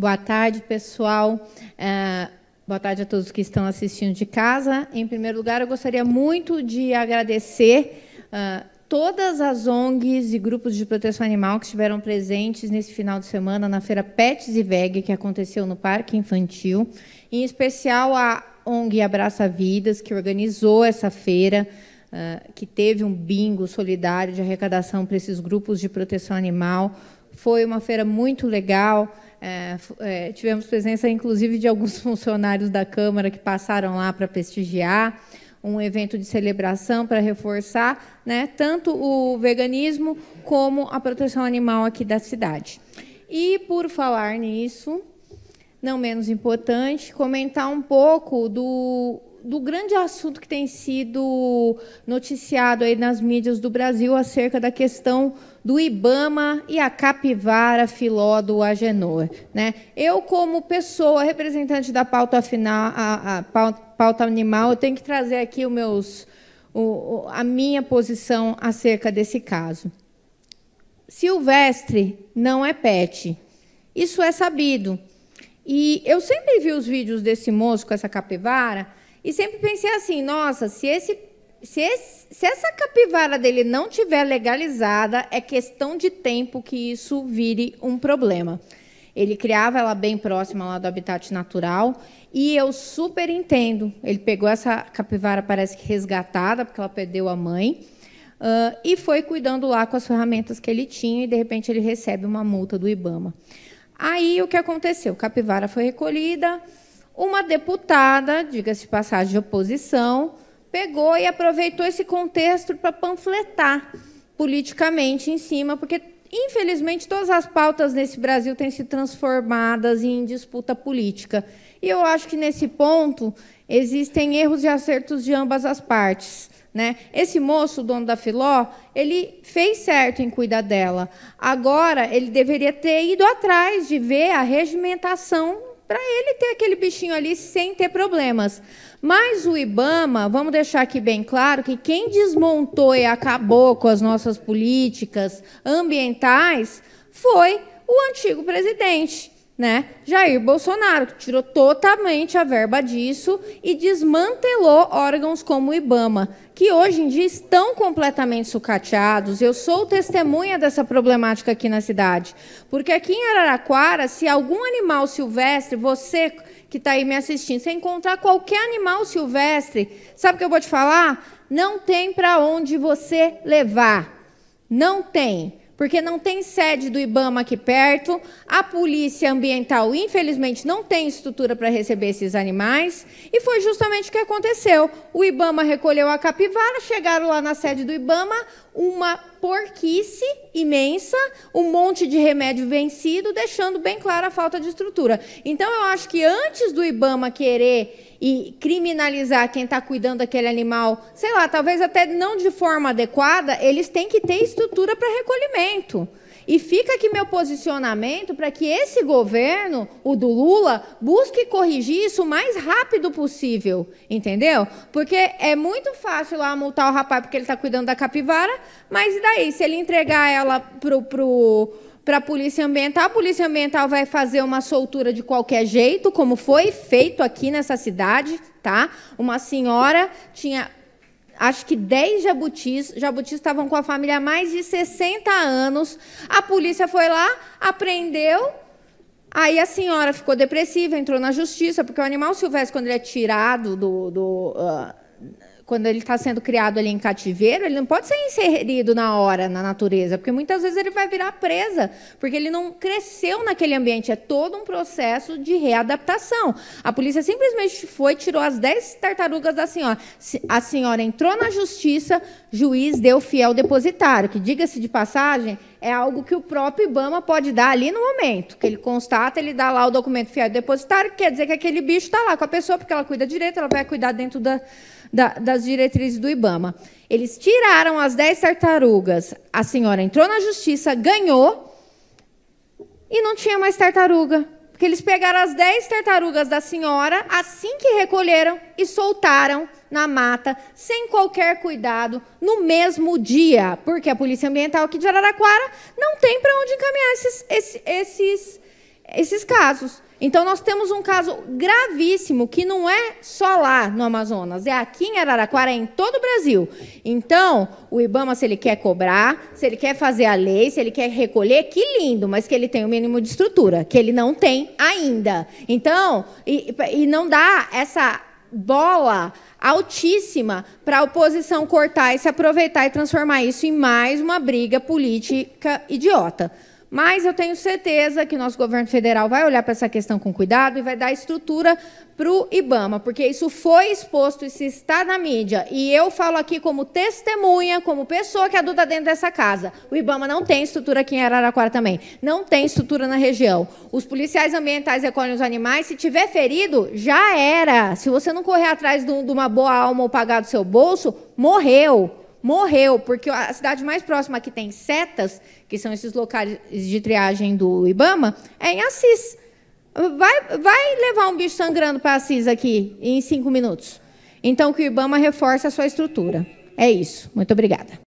Boa tarde, pessoal. É, boa tarde a todos que estão assistindo de casa. Em primeiro lugar, eu gostaria muito de agradecer uh, todas as ONGs e grupos de proteção animal que estiveram presentes nesse final de semana na feira Pets e Veg, que aconteceu no Parque Infantil. Em especial, a ONG Abraça Vidas, que organizou essa feira. Uh, que teve um bingo solidário de arrecadação para esses grupos de proteção animal. Foi uma feira muito legal, é, é, tivemos presença, inclusive, de alguns funcionários da Câmara que passaram lá para prestigiar um evento de celebração para reforçar né, tanto o veganismo como a proteção animal aqui da cidade. E, por falar nisso, não menos importante, comentar um pouco do do grande assunto que tem sido noticiado aí nas mídias do Brasil acerca da questão do Ibama e a capivara filó do Agenor. Né? Eu, como pessoa representante da pauta, final, a, a pauta, pauta animal, eu tenho que trazer aqui o meus, o, a minha posição acerca desse caso. Silvestre não é pet. Isso é sabido. E eu sempre vi os vídeos desse moço com essa capivara e sempre pensei assim, nossa, se esse se, esse, se, essa capivara dele não tiver legalizada, é questão de tempo que isso vire um problema. Ele criava ela bem próxima lá do habitat natural e eu super entendo. Ele pegou essa capivara, parece que resgatada, porque ela perdeu a mãe, uh, e foi cuidando lá com as ferramentas que ele tinha e, de repente, ele recebe uma multa do Ibama. Aí, o que aconteceu? Capivara foi recolhida, uma deputada, diga-se de passagem, de oposição, pegou e aproveitou esse contexto para panfletar politicamente em cima, porque, infelizmente, todas as pautas nesse Brasil têm se transformadas em disputa política. E eu acho que, nesse ponto, existem erros e acertos de ambas as partes. Né? Esse moço, o dono da Filó, ele fez certo em cuidar dela. Agora, ele deveria ter ido atrás de ver a regimentação para ele ter aquele bichinho ali sem ter problemas. Mas o IBAMA, vamos deixar aqui bem claro que quem desmontou e acabou com as nossas políticas ambientais foi o antigo presidente né? Jair Bolsonaro, que tirou totalmente a verba disso e desmantelou órgãos como o IBAMA, que hoje em dia estão completamente sucateados. Eu sou testemunha dessa problemática aqui na cidade. Porque aqui em Araraquara, se algum animal silvestre, você que está aí me assistindo, se encontrar qualquer animal silvestre, sabe o que eu vou te falar? Não tem para onde você levar. Não tem porque não tem sede do IBAMA aqui perto, a polícia ambiental, infelizmente, não tem estrutura para receber esses animais, e foi justamente o que aconteceu. O IBAMA recolheu a capivara, chegaram lá na sede do IBAMA, uma porquice imensa, um monte de remédio vencido, deixando bem clara a falta de estrutura. Então, eu acho que antes do Ibama querer e criminalizar quem está cuidando daquele animal, sei lá, talvez até não de forma adequada, eles têm que ter estrutura para recolhimento. E fica aqui meu posicionamento para que esse governo, o do Lula, busque corrigir isso o mais rápido possível, entendeu? Porque é muito fácil lá multar o rapaz porque ele está cuidando da capivara, mas e daí? Se ele entregar ela pro para a Polícia Ambiental. A Polícia Ambiental vai fazer uma soltura de qualquer jeito, como foi feito aqui nessa cidade, tá? Uma senhora tinha acho que 10 jabutis. Jabutis estavam com a família há mais de 60 anos. A polícia foi lá, apreendeu. Aí a senhora ficou depressiva, entrou na justiça, porque o animal silvestre, quando ele é tirado do. do uh, quando ele está sendo criado ali em cativeiro, ele não pode ser inserido na hora na natureza, porque muitas vezes ele vai virar presa, porque ele não cresceu naquele ambiente. É todo um processo de readaptação. A polícia simplesmente foi, tirou as 10 tartarugas da senhora. A senhora entrou na justiça, juiz deu fiel depositário, que, diga-se de passagem, é algo que o próprio Ibama pode dar ali no momento, que ele constata, ele dá lá o documento fiel depositário, que quer dizer que aquele bicho está lá com a pessoa, porque ela cuida direito, ela vai cuidar dentro da da, das diretrizes do IBAMA. Eles tiraram as 10 tartarugas. A senhora entrou na justiça, ganhou e não tinha mais tartaruga. Porque eles pegaram as 10 tartarugas da senhora assim que recolheram e soltaram na mata, sem qualquer cuidado, no mesmo dia. Porque a Polícia Ambiental aqui de Araraquara não tem para onde encaminhar esses, esses, esses esses casos. Então, nós temos um caso gravíssimo que não é só lá no Amazonas, é aqui em Araraquara, é em todo o Brasil. Então, o Ibama, se ele quer cobrar, se ele quer fazer a lei, se ele quer recolher, que lindo, mas que ele tem o um mínimo de estrutura, que ele não tem ainda. Então, e, e não dá essa bola altíssima para a oposição cortar e se aproveitar e transformar isso em mais uma briga política idiota. Mas eu tenho certeza que nosso governo federal vai olhar para essa questão com cuidado e vai dar estrutura para o IBAMA, porque isso foi exposto e se está na mídia. E eu falo aqui como testemunha, como pessoa que adulta dentro dessa casa. O IBAMA não tem estrutura aqui em Araraquara também. Não tem estrutura na região. Os policiais ambientais recolhem os animais. Se tiver ferido, já era. Se você não correr atrás de uma boa alma ou pagar do seu bolso, morreu morreu, porque a cidade mais próxima que tem setas, que são esses locais de triagem do Ibama, é em Assis. Vai, vai levar um bicho sangrando para Assis aqui em cinco minutos. Então, que o Ibama reforce a sua estrutura. É isso. Muito obrigada.